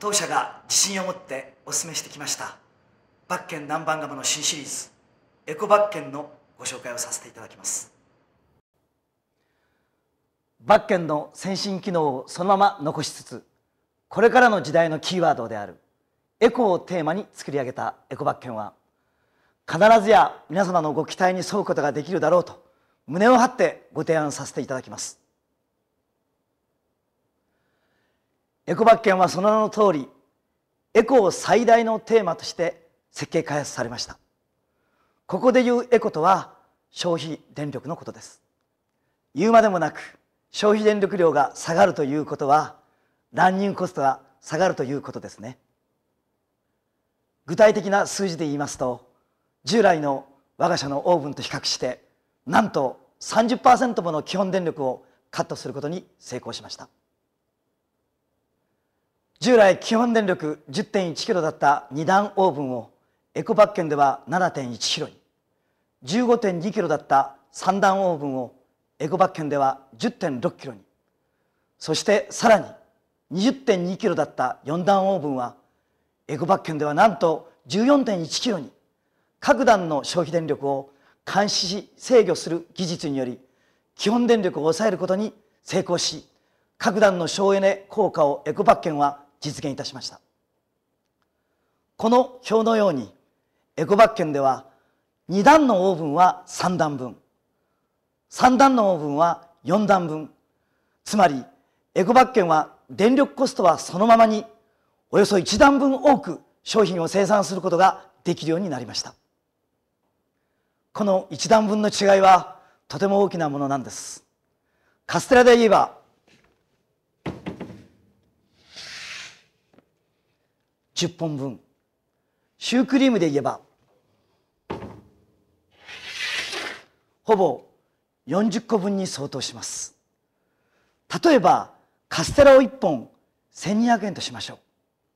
当社が自信を持ってお勧めしてきましたバッケン南蛮釜の新シリーズエコバッケンのご紹介をさせていただきますバッケンの先進機能をそのまま残しつつこれからの時代のキーワードであるエコをテーマに作り上げたエコバッケンは必ずや皆様のご期待に沿うことができるだろうと胸を張ってご提案させていただきますエコバッケンはその名の通りエコを最大のテーマとして設計開発されましたここで言うエコとは消費電力のことです言うまでもなく消費電力量が下がるということはランニングコストが下がるということですね具体的な数字で言いますと従来の我が社のオーブンと比較してなんと30%もの基本電力をカットすることに成功しました従来基本電力 10.1kg だった2段オーブンをエコバッケンでは 7.1kg に 15.2kg だった3段オーブンをエコバッケンでは 10.6kg にそしてさらに 20.2kg だった4段オーブンはエコバッケンではなんと 14.1kg に各段の消費電力を監視し制御する技術により基本電力を抑えることに成功し各段の省エネ効果をエコバッケンは実現いたしましたこの表のようにエコバッケンでは2段のオーブンは3段分3段のオーブンは4段分つまりエコバッケンは電力コストはそのままにおよそ1段分多く商品を生産することができるようになりましたこの1段分の違いはとても大きなものなんですカステラで言えば10本分シュークリームで言えばほぼ40個分に相当します例えばカステラを1本1200円としましょう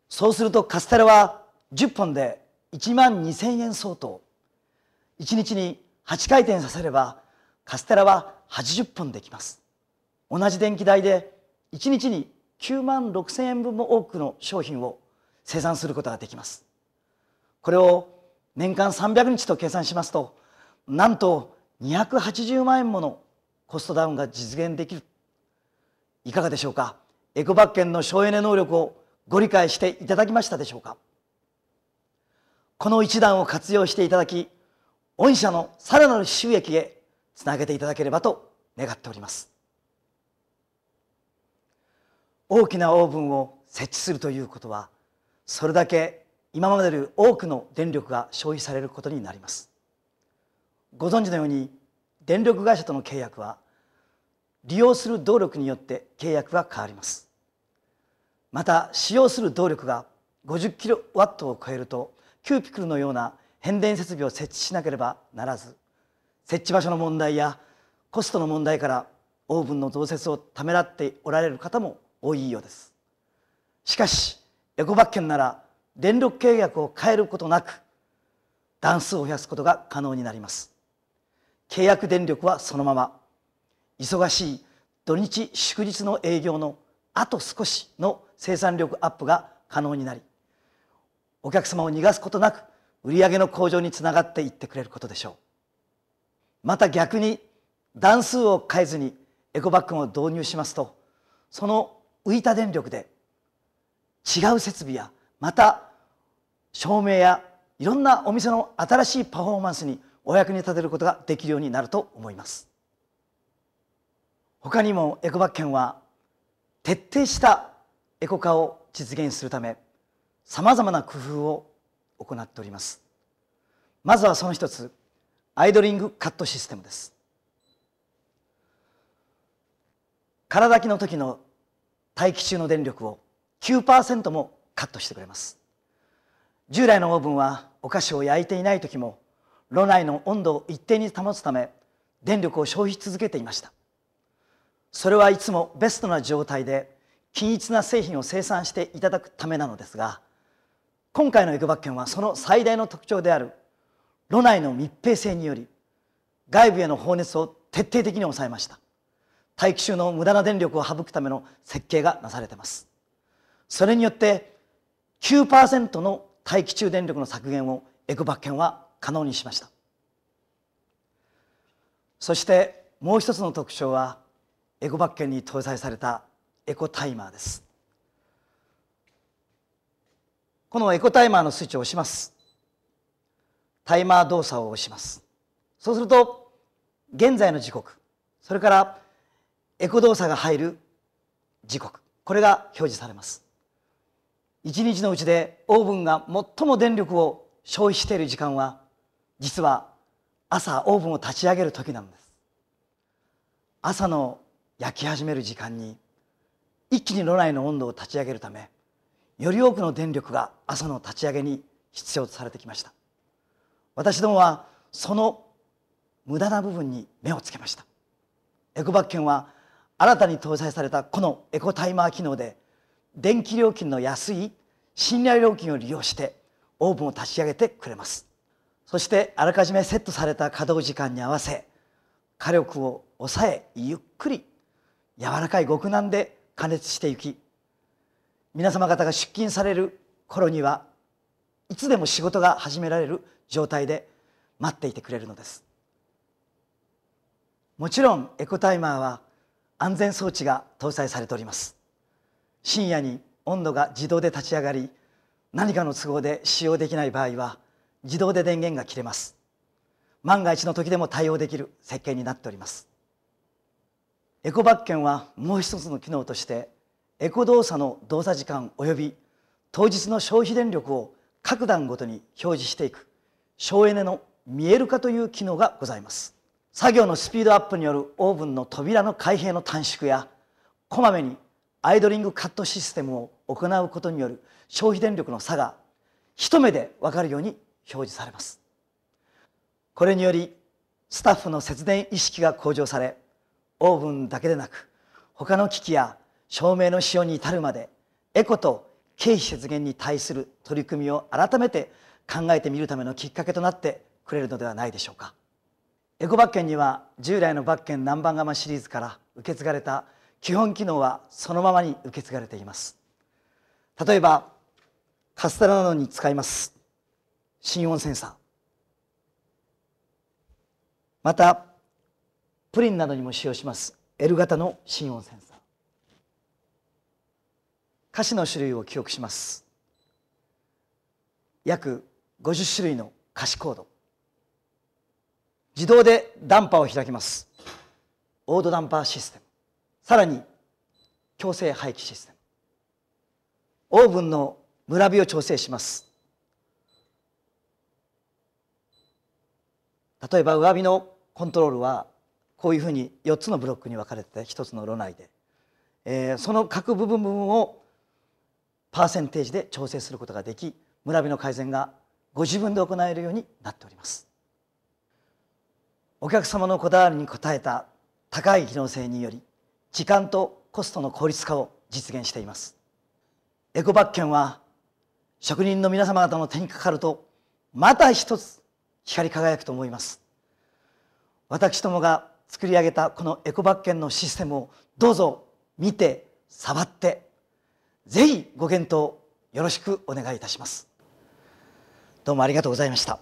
そうするとカステラは10本で1万2000円相当1日に8回転させればカステラは80本できます同じ電気代で1日に9万6000円分も多くの商品を生産することができますこれを年間300日と計算しますとなんと280万円ものコストダウンが実現できるいかがでしょうかエコバッケンの省エネ能力をご理解していただきましたでしょうかこの一段を活用していただき御社のさらなる収益へつなげていただければと願っております大きなオーブンを設置するということはそれだけ今までより多くの電力が消費されることになりますご存知のように電力会社との契約は利用する動力によって契約が変わりますまた使用する動力が50キロワットを超えるとキューピクルのような変電設備を設置しなければならず設置場所の問題やコストの問題からオーブンの増設をためらっておられる方も多いようですしかしエコバッケンなら電力契約を変えることなく段数を増やすことが可能になります契約電力はそのまま忙しい土日祝日の営業のあと少しの生産力アップが可能になりお客様を逃がすことなく売上の向上につながっていってくれることでしょうまた逆に段数を変えずにエコバッグを導入しますとその浮いた電力で違う設備やまた照明やいろんなお店の新しいパフォーマンスにお役に立てることができるようになると思います他にもエコバッケンは徹底したエコ化を実現するためさまざまな工夫を行っておりますまずはその一つアイドリングカットシステムです空炊きの時の待機中の電力を9%もカットしてくれます従来のオーブンはお菓子を焼いていない時も炉内の温度を一定に保つため電力を消費し続けていましたそれはいつもベストな状態で均一な製品を生産していただくためなのですが今回のエコバッケンはその最大の特徴である炉内の密閉性により外部への放熱を徹底的に抑えました大気中の無駄な電力を省くための設計がなされていますそれによって9%の大気中電力の削減をエコバッケンは可能にしましたそしてもう一つの特徴はエコバッケンに搭載されたエコタイマーですこのエコタイマーのスイッチを押しますタイマー動作を押しますそうすると現在の時刻それからエコ動作が入る時刻これが表示されます一日のうちでオーブンが最も電力を消費している時間は実は朝オーブンを立ち上げる時なんです朝の焼き始める時間に一気に炉内の温度を立ち上げるためより多くの電力が朝の立ち上げに必要とされてきました私どもはその無駄な部分に目をつけましたエコバッケンは新たに搭載されたこのエコタイマー機能で電気料金の安い信頼料金を利用してオーブンを立ち上げてくれますそしてあらかじめセットされた稼働時間に合わせ火力を抑えゆっくり柔らかい極難で加熱していき皆様方が出勤される頃にはいつでも仕事が始められる状態で待っていてくれるのですもちろんエコタイマーは安全装置が搭載されております深夜に温度が自動で立ち上がり何かの都合で使用できない場合は自動で電源が切れます万が一の時でも対応できる設計になっておりますエコバッケンはもう一つの機能としてエコ動作の動作時間及び当日の消費電力を各段ごとに表示していく省エネの見える化という機能がございます作業のスピードアップによるオーブンの扉の開閉の短縮やこまめにアイドリングカットシステムを行うことによる消費電力の差が一目で分かるように表示されますこれによりスタッフの節電意識が向上されオーブンだけでなく他の機器や照明の使用に至るまでエコと経費節減に対する取り組みを改めて考えてみるためのきっかけとなってくれるのではないでしょうかエコバッケンには従来のバッケン南蛮釜シリーズから受け継がれた基本機能はそのままに受け継がれています例えばカステラなどに使います心音センサーまたプリンなどにも使用します L 型の心音センサー歌詞の種類を記憶します約50種類の歌詞コード自動でダンパーを開きますオードダンパーシステムさらに強制廃棄システムオーブンの村火を調整します例えば上火のコントロールはこういうふうに4つのブロックに分かれて1つの炉内で、えー、その各部分部分をパーセンテージで調整することができ村火の改善がご自分で行えるようになっておりますお客様のこだわりに応えた高い機能性により時間とコストの効率化を実現していますエコバッケンは職人の皆様方の手にかかるとまた一つ光り輝くと思います私どもが作り上げたこのエコバッケンのシステムをどうぞ見て触ってぜひご検討よろしくお願いいたしますどうもありがとうございました